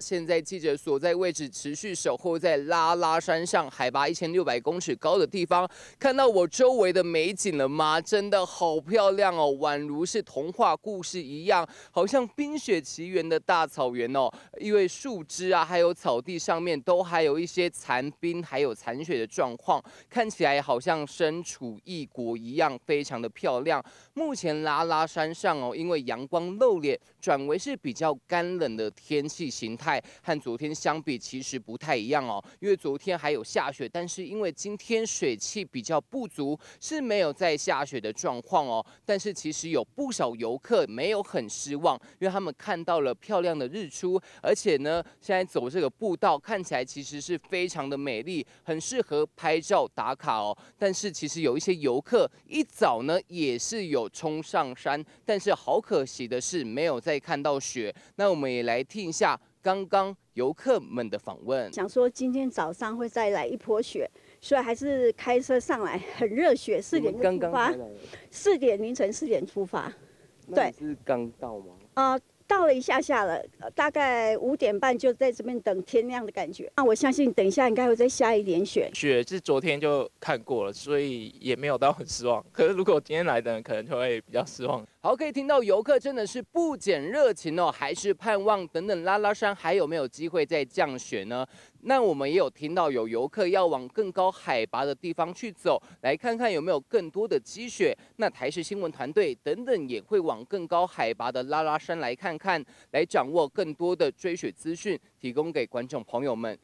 现在记者所在位置持续守候在拉拉山上海拔一千六百公尺高的地方，看到我周围的美景了吗？真的好漂亮哦，宛如是童话故事一样，好像《冰雪奇缘》的大草原哦。因为树枝啊，还有草地上面都还有一些残冰还有残雪的状况，看起来好像身处异国一样，非常的漂亮。目前拉拉山上哦，因为阳光露脸，转为是比较干冷的天气形态。和昨天相比，其实不太一样哦。因为昨天还有下雪，但是因为今天水汽比较不足，是没有在下雪的状况哦。但是其实有不少游客没有很失望，因为他们看到了漂亮的日出，而且呢，现在走这个步道看起来其实是非常的美丽，很适合拍照打卡哦。但是其实有一些游客一早呢也是有冲上山，但是好可惜的是没有再看到雪。那我们也来听一下。刚刚游客们的访问，想说今天早上会再来一波雪，所以还是开车上来，很热血。四点出发，四点凌晨四点出发，对，是刚到吗？啊。到了一下下了，大概五点半就在这边等天亮的感觉。那我相信等一下应该会再下一点雪。雪是昨天就看过了，所以也没有到很失望。可是如果今天来的人，可能就会比较失望。好，可以听到游客真的是不减热情哦，还是盼望等等拉拉山还有没有机会再降雪呢？那我们也有听到有游客要往更高海拔的地方去走，来看看有没有更多的积雪。那台视新闻团队等等也会往更高海拔的拉拉山来看。看，来掌握更多的追雪资讯，提供给观众朋友们。